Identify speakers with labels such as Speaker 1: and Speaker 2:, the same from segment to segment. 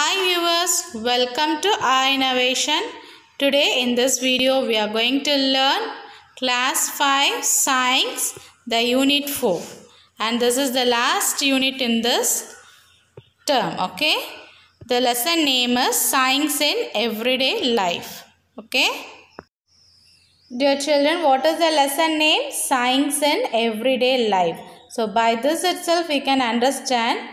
Speaker 1: Hi viewers, welcome to our innovation. Today in this video we are going to learn class 5 science the unit 4 and this is the last unit in this term okay. The lesson name is science in everyday life okay. Dear children what is the lesson name science in everyday life. So by this itself we can understand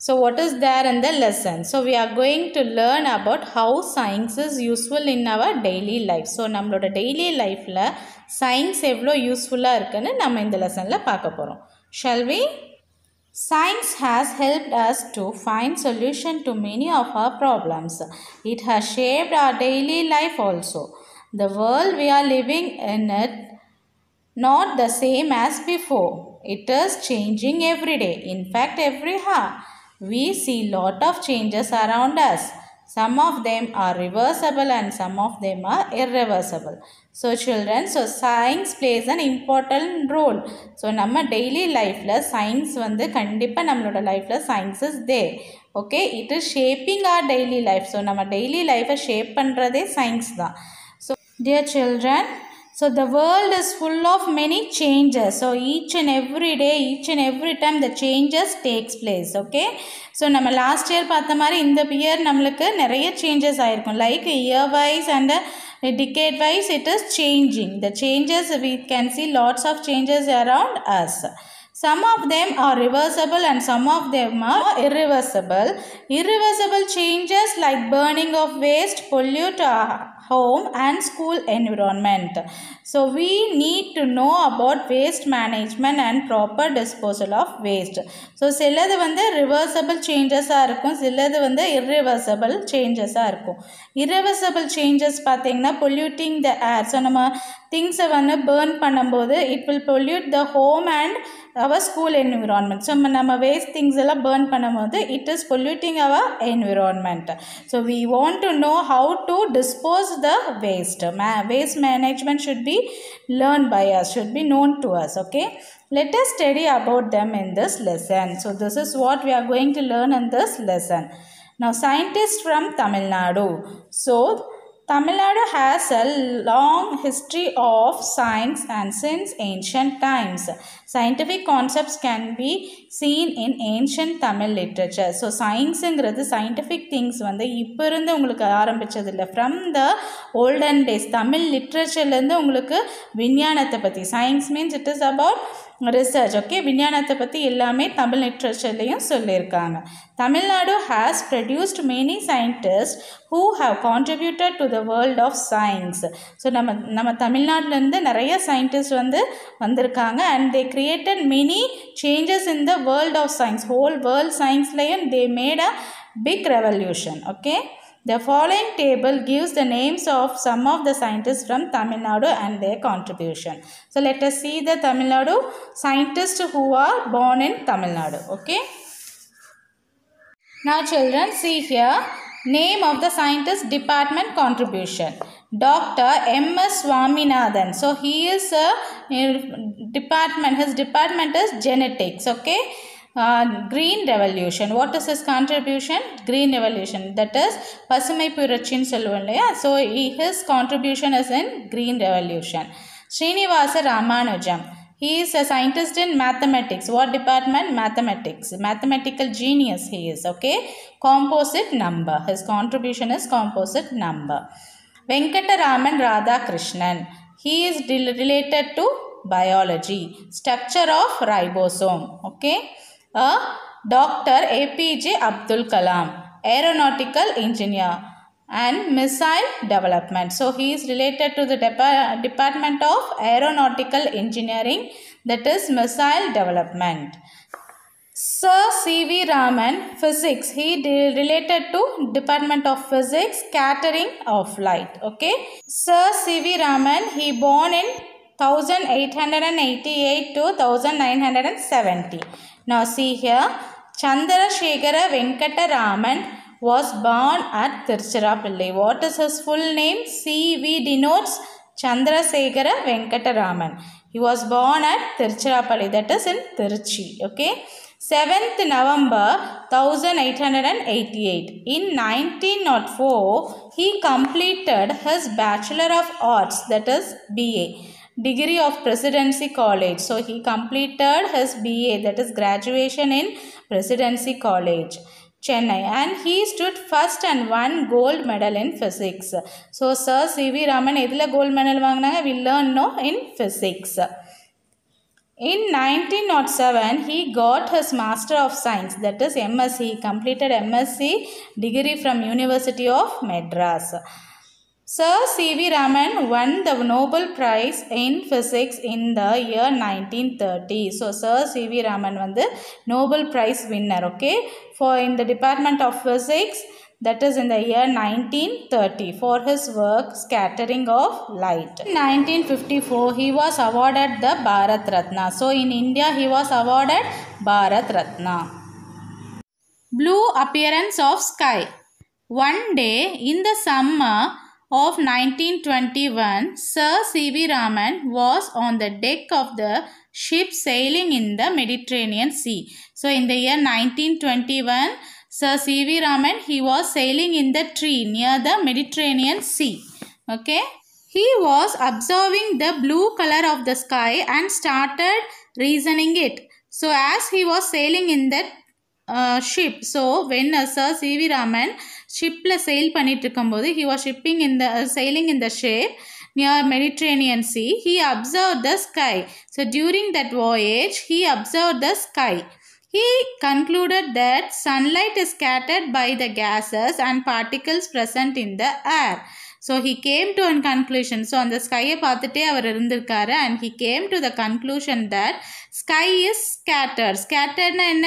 Speaker 1: so what is there in the lesson? So we are going to learn about how science is useful in our daily life. So நம்மளோட daily life la, science எவ்வளோ useful இருக்குன்னு நம்ம இந்த லெசனில் பார்க்க போகிறோம் Science has helped us to find solution to many of our problems. It has shaped our daily life also. The world we are living in it not the same as before. It is changing every day, in fact every hour. we see lot of changes around us. Some of them are reversible and some of them are irreversible. So children so science plays an important role so நம்ம daily லைஃப்பில் science வந்து கண்டிப்பாக நம்மளோட லைஃப்பில் science is the okay it is shaping our daily life so நம்ம daily லைஃப்பை ஷேப் பண்ணுறதே சயின்ஸ் தான் so dear children So the world is full of many changes. So each and every day, each and every time the changes takes place. Okay. So we last year pathamari in the year namalukku nereya changes like year wise and decade wise it is changing. The changes we can see lots of changes around us. Some of them are reversible and some of them are irreversible. Irreversible changes like burning of waste pollute our home and school environment. So we need to know about waste management and proper disposal of waste. So சிலது வந்து reversible changes இருக்கும் சிலது வந்து irreversible changes இருக்கும் irreversible changes பார்த்தீங்கன்னா polluting the air. So நம்ம திங்ஸை வந்து burn பண்ணும்போது it will pollute the home and our school environment so நம்ம வேஸ்ட் திங்ஸ் எல்லாம் பேர்ன் பண்ணும்போது it is polluting our environment so we want to know how to dispose the waste may waste management should be learn by us should be known to us okay let us study about them in this lesson so this is what we are going to learn in this lesson now scientists from tamil nadu so Tamil Nadu has a long history of science and since ancient times. Scientific concepts can be seen in ancient Tamil literature. So, science the scientific things வந்து இப்போ இருந்து உங்களுக்கு ஆரம்பித்தது இல்லை from the olden Tamil literature லிட்ரேச்சர்லேருந்து உங்களுக்கு விஞ்ஞானத்தை பற்றி science Science means is about research okay விஞ்ஞானத்தை பற்றி எல்லாமே தமிழ் லிட்ரேச்சர்லேயும் சொல்லியிருக்காங்க Tamil Nadu has produced many scientist who have contributed to the world of science so நம்ம நம்ம தமிழ்நாட்டிலேருந்து நிறைய சயின்டிஸ்ட் வந்து வந்திருக்காங்க and they created many changes in the world of science whole world சயின்ஸ்லேயும் they made a big revolution okay The following table gives the names of some of the scientists from Tamil Nadu and their contribution. So let us see the Tamil Nadu scientists who are born in Tamil Nadu. Okay. Now children see here name of the scientist department contribution. Dr. M. S. Swaminathan. So he is a uh, department, his department is genetics. Okay. Green Revolution. What is his contribution? Green Revolution. That is பசுமை Purachin சொல்லுவோம் So his contribution is in green revolution. Revolution Ramanujam. he is a scientist in mathematics. What department? Mathematics. Mathematical genius he is. Okay. Composite number. His contribution is composite number. Venkataraman Radhakrishnan. He is related to biology. Structure of ribosome. Okay. Dr. APJ Abdul Kalam, aeronautical engineer and missile development. So he is related to the Dep Department of Aeronautical Engineering that is missile development. Sir C.V. Raman, physics. He related to Department of Physics, catering of light. Okay. Sir C.V. Raman, he born in 1888 to 1970. Now see here, Venkata Raman was born at Tiruchirappalli. What is his full name? CV denotes Venkata Raman. He was born at Tiruchirappalli, that is in Tiruchi. Okay. 7th November 1888. In 1904, he completed his Bachelor of Arts, that is BA degree of Presidency College. So he completed his BA that is graduation in Presidency College. Chennai and he stood first and won gold medal in physics. So Sir C.V. Raman எதில் gold medal வாங்கினாங்க we learn no in physics. In 1907, he got his Master of Science, that is MSc. He completed MSc degree from University of Madras. Sir C.V. Raman won the Nobel Prize in Physics in the year 1930. So, Sir C.V. Raman won the Nobel Prize winner, okay, for in the Department of Physics, that is in the year 1930 for his work Scattering of Light. In 1954, he was awarded the Bharat Ratna. So, in India, he was awarded Bharat Ratna. Blue appearance of sky. One day in the summer, of 1921, Sir C.V. Raman was on the deck of the ship sailing in the Mediterranean Sea. So, in the year 1921, Sir C.V. Raman, he was sailing in the tree near the Mediterranean Sea. Okay. He was observing the blue color of the sky and started reasoning it. So, as he was sailing in that uh, ship, so when uh, Sir C.V. Raman ஷிப்பில் sail பண்ணிகிட்டு இருக்கும்போது he was shipping இந்த sailing இந்த shape near Mediterranean Sea, he observed the sky. So during that voyage, he observed the sky. He concluded that sunlight is scattered by the gases and particles present in the air. So he came to an conclusion so அந்த ஸ்கையை பார்த்துட்டே அவர் இருந்திருக்காரு and he came to the conclusion that sky is scatter ஸ்கேட்டர்னா என்ன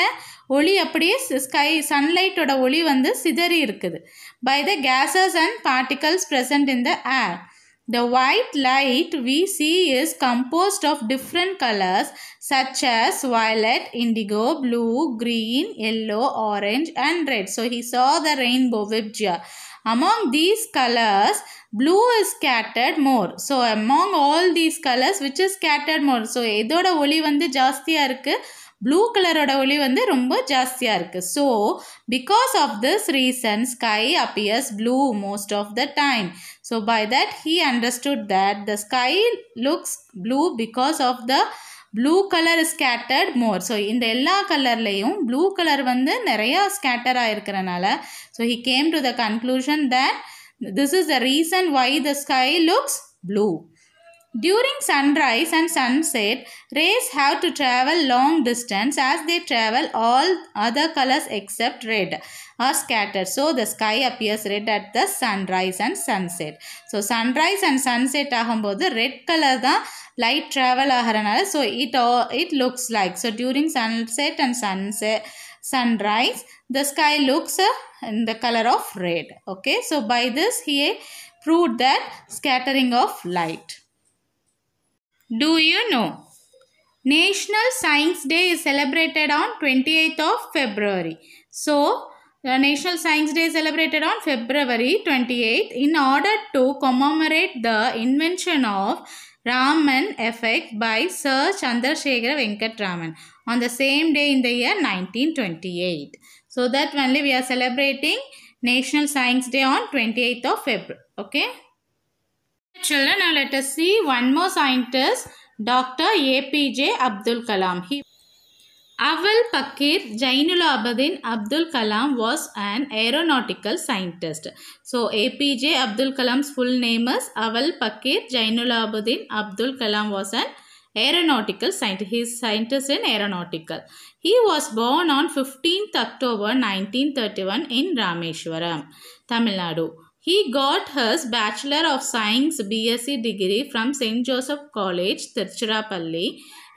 Speaker 1: ஒளி அப்படியே sky சன்லைட்டோட ஒளி வந்து சிதறி இருக்குது by the gases and particles present in the air the white light we see is composed of different colours such as violet indigo blue green yellow orange and red so he saw the rainbow விப்ஜியா among these colours blue is scattered more so among all these colours which is scattered more so எதோட ஒளி வந்து ஜாஸ்தியாக இருக்குது blue கலரோட ஒளி வந்து ரொம்ப ஜாஸ்தியாக இருக்குது so because of this reason sky appears blue most of the time so by that he understood that the sky looks blue because of the blue colour scattered more so இந்த எல்லா கலர்லேயும் blue colour வந்து நிறையா scatter இருக்கிறனால so he came to the conclusion that this is the reason why the sky looks blue During sunrise and sunset, rays have to travel long distance as they travel all other colors except red are scattered. So, the sky appears red at the sunrise and sunset. So, sunrise and sunset the red color the light travel ஆகிறனால so it, it looks like. So, during sunset and sunset, sunrise, the sky looks in the color of red. Okay, so by this he proved that scattering of light. Do you know? National Science Day is celebrated on 28th of February. So, the uh, National Science Day is celebrated on February 28th in order to commemorate the invention of Raman effect by Sir Chandrasekhar Raman on the same day in the year 1928. So that only we are celebrating National Science Day on 28th of February. Okay. Children, now let us see one more scientist, Dr. APJ Abdul Kalam. He Awal Pakir Jainul Abadin Abdul Kalam was an aeronautical scientist. So APJ Abdul Kalam's full name is Awal Pakir Jainul Abadin Abdul Kalam was an aeronautical scientist. He is scientist in aeronautical. He was born on 15th October 1931 in Rameshwaram, Tamil Nadu. He got his Bachelor of Science BSc degree from St. Joseph College, Tiruchirappalli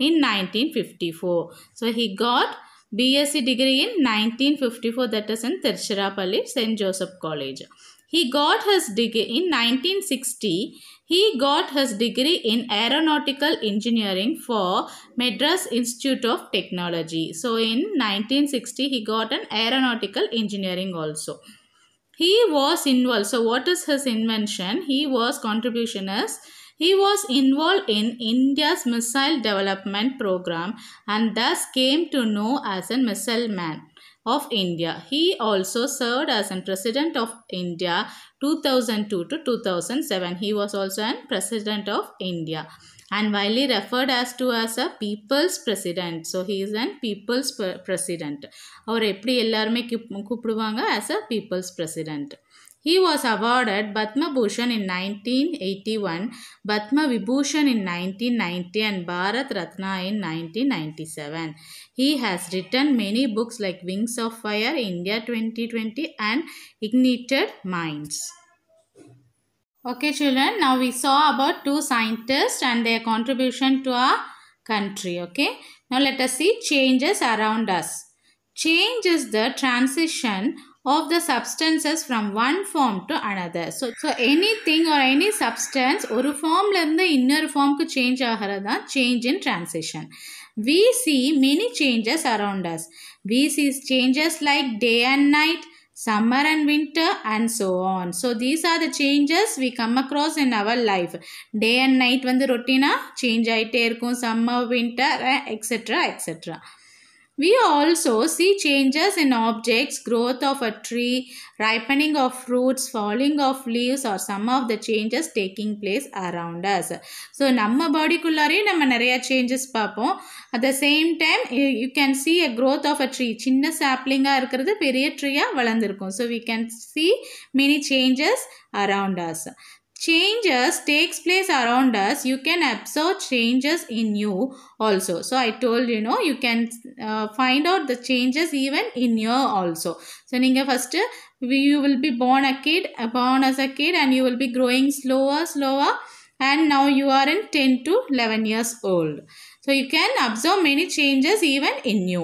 Speaker 1: in 1954. So he got BSc degree in 1954 that is in Tiruchirappalli, St. Joseph College. He got his degree in 1960. He got his degree in aeronautical engineering for Madras Institute of Technology. So in 1960 he got an aeronautical engineering also. He was involved. So what is his invention? He was contribution is he was involved in India's missile development program and thus came to know as a missile man of India. He also served as an president of India 2002 to 2007. He was also an president of India and widely referred as to as a people's president. So he is an people's president. அவர் எப்படி எல்லாருமே கூப்பிடுவாங்க as a people's president. He was awarded Batma Bhushan in 1981, Batma Vibhushan in 1990 and Bharat Ratna in 1997. He has written many books like Wings of Fire, India 2020 and Ignited Minds. Okay children, now we saw about two scientists and their contribution to our country. Okay, now let us see changes around us. Change is the transition of the substances from one form to another. So, so anything or any substance form ஒரு the inner form could change aharada change in transition. We see many changes around us. We see changes like day and night, summer and winter and so on. So these are the changes we come across in our life. Day and night when the routine change ஆயிட்டே இருக்கும் summer, winter, etc. Eh, etc. We also see changes in objects, growth of a tree, ripening of fruits, falling of leaves or some of the changes taking place around us. So, நம்ம பாடிக்குள்ளாரையும் நம்ம நிறையா changes பார்ப்போம் at the same time you can see a growth of a tree சின்ன சாப்ளிங்காக இருக்கிறது பெரிய ட்ரீயாக வளர்ந்துருக்கும் So, we can see many changes around us. changes takes place around us you can observe changes in you also so i told you know you can uh, find out the changes even in you also so ninga first you will be born a kid uh, born as a kid and you will be growing slower slower and now you are in 10 to 11 years old so you can observe many changes even in you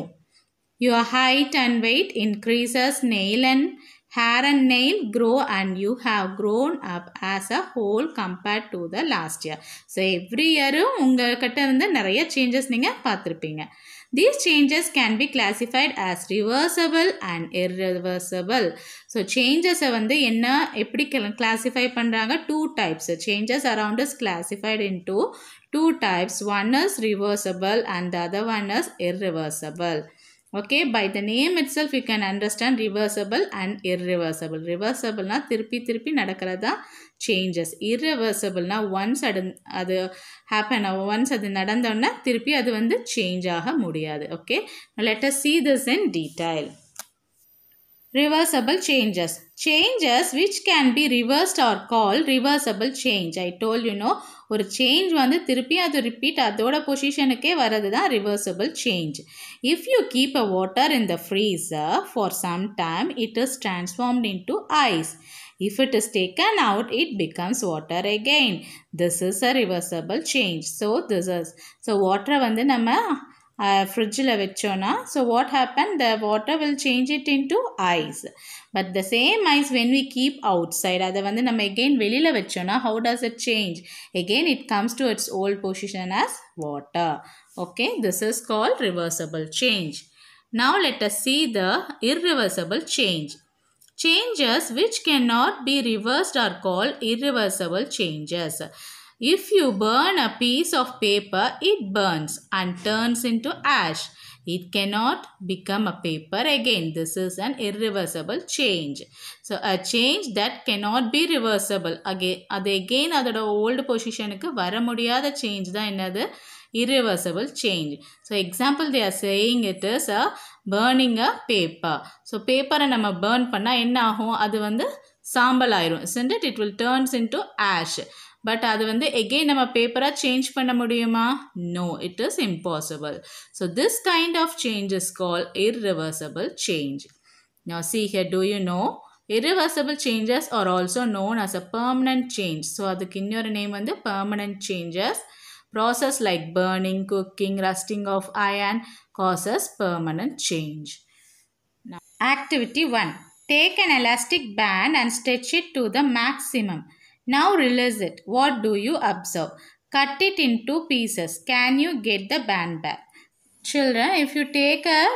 Speaker 1: your height and weight increases nail and hair and nail grow and you have grown up as a whole compared to the last year. So every இயரும் உங்கள்கிட்ட இருந்து நிறைய changes நீங்கள் பார்த்துருப்பீங்க these changes can be classified as reversible and irreversible so சேஞ்சஸை வந்து என்ன எப்படி கிளாசிஃபை பண்ணுறாங்க two types changes around is classified in two two types one is reversible and other one is irreversible okay by the name itself you can understand reversible and irreversible ரிவர்சபிள்னால் திருப்பி திருப்பி நடக்கிறதா changes இர்ரிவர்சபிள்னால் once அது அது happen once அது நடந்தோடனே திருப்பி அது வந்து சேஞ்ச் ஆக முடியாது okay let's see this in detail reversible changes changes which can be reversed are called reversible change i told you know ஒரு சேஞ்ச் வந்து திருப்பி அது ரிப்பீட் அதோட பொசிஷனுக்கே வர்றது தான் reversible change if you keep a water in the freezer for some time it is transformed into ice if it is taken out it becomes water again. This is a reversible change so this is so வாட்டரை வந்து நம்ம Uh, fridge. So what happened? The water will change it into ice. But the same ice when we keep outside, again will how does it change? Again it comes to its old position as water. Okay, this is called reversible change. Now let us see the irreversible change. Changes which cannot be reversed are called irreversible changes. If you burn a piece of paper, it burns and turns into ash. It cannot become a paper again. This is an irreversible change. So, a change that cannot be reversible. Again, அது again அதோட old பொசிஷனுக்கு வர முடியாத change தான் என்னது irreversible change. So, example they are saying it is a burning a paper. So, பேப்பரை நம்ம burn பண்ணால் என்ன ஆகும் அது வந்து சாம்பல் ஆயிரும் sent it will turns into ash but அது வந்து எகெயின் நம்ம பேப்பராக change பண்ண முடியுமா no it is impossible so this kind of change is call irreversible change Now see here, do you know? Irreversible changes are also known as a permanent change. So, அதுக்கு இன்னொரு name வந்து permanent changes. Process like burning, cooking, rusting of iron causes permanent change. Now, activity 1. Take an elastic band and stretch it to the maximum. Now release it. What do you observe? Cut it into pieces. Can you get the band back? Children, if you take a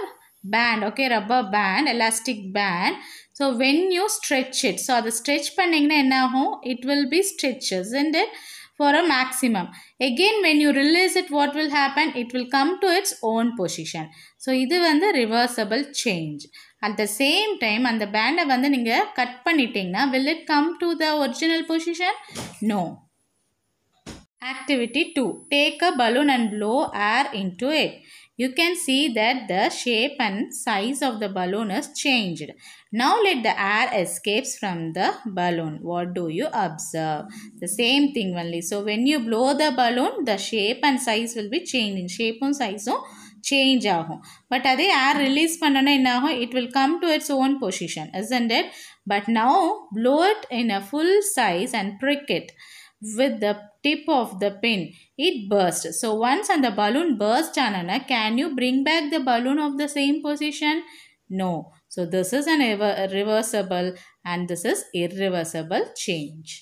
Speaker 1: band, okay, rubber band, elastic band, so when you stretch it, so the stretch it will be stretches, isn't For a maximum. Again, when you release it, what will happen? It will come to its own position. So, this is the reversible change the same time, and the band வந்து நீங்கள் cut பண்ணிட்டீங்கன்னா will it come to the original position? No. Activity two: Take a balloon and blow air into it. you can see that the shape and size of the balloon is changed. Now let the air escapes from the balloon. What do you observe? The same thing only. So when you blow the balloon, the shape and size will be changed. In shape and size, so Change ஆகும் but அதே ஏர் release பண்ணோன்னா என்ன it will come to its own position, isn't it? But now blow it in a full size and prick it with the tip of the pin it burst so once and the balloon burst anana can you bring back the balloon of the same position no so this is an reversible and this is irreversible change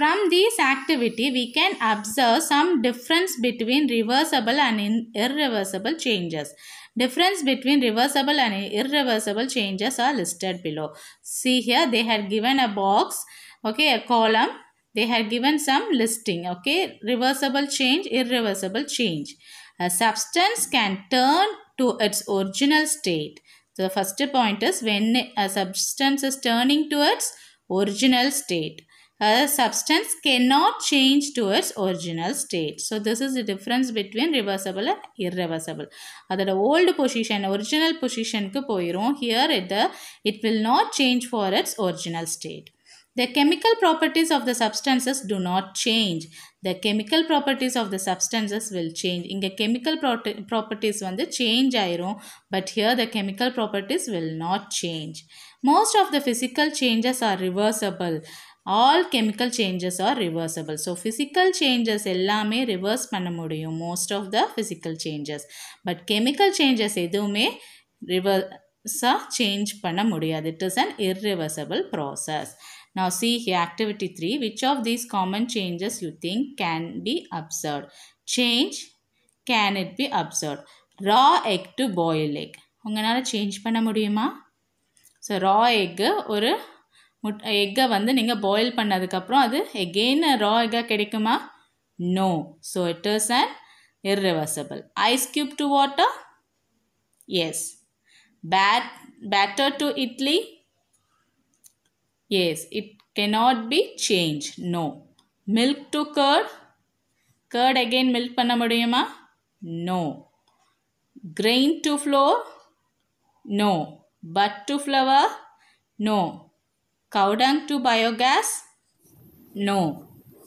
Speaker 1: from this activity, we can observe some difference between reversible and irreversible changes. Difference between reversible and irreversible changes are listed below. See here, they had given a box, okay, a column. They had given some listing, okay, reversible change, irreversible change. A substance can turn to its original state. So, the first point is when a substance is turning to its original state a substance cannot change to its original state. So this is the difference between reversible and irreversible. அதோட old position, original position. Here it, it will not change for its original state. The chemical properties of the substances do not change. The chemical properties of the substances will change. the chemical properties they change ஆயிரும். But here the chemical properties will not change. Most of the physical changes are reversible. All chemical changes are reversible so physical changes எல்லாமே reverse பண்ண முடியும் most of the physical changes but chemical changes எதுவுமே ரிவர்ஸாக change பண்ண முடியாது it is an irreversible process Now see he activity three which of these common changes you think can be observed? Change can it be observe raw egg to boil egg உங்களால் change பண்ண முடியுமா? So ரா egg ஒரு முட் எக்கை வந்து நீங்கள் boil பண்ணதுக்கப்புறம் அது எகெயின் ரா எக்காக கிடைக்குமா no so it is and irreversible ice cube to water yes bat batter to idli yes it cannot be change no milk to curd curd again milk பண்ண முடியுமா? No grain to flour no but to flower no cow dung to biogas? No.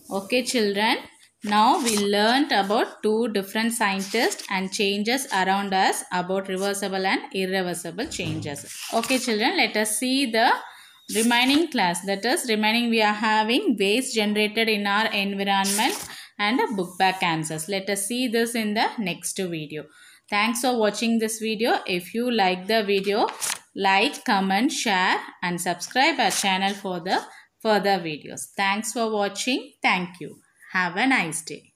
Speaker 1: Okay children, now we learnt about two different scientists and changes around us about reversible and irreversible changes. Okay children, let us see the remaining class that is remaining we are having waste generated in our environment and a book back answers let us see this in the next video thanks for watching this video if you like the video like, comment, share and subscribe our channel for the further videos. Thanks for watching. Thank you. Have a nice day.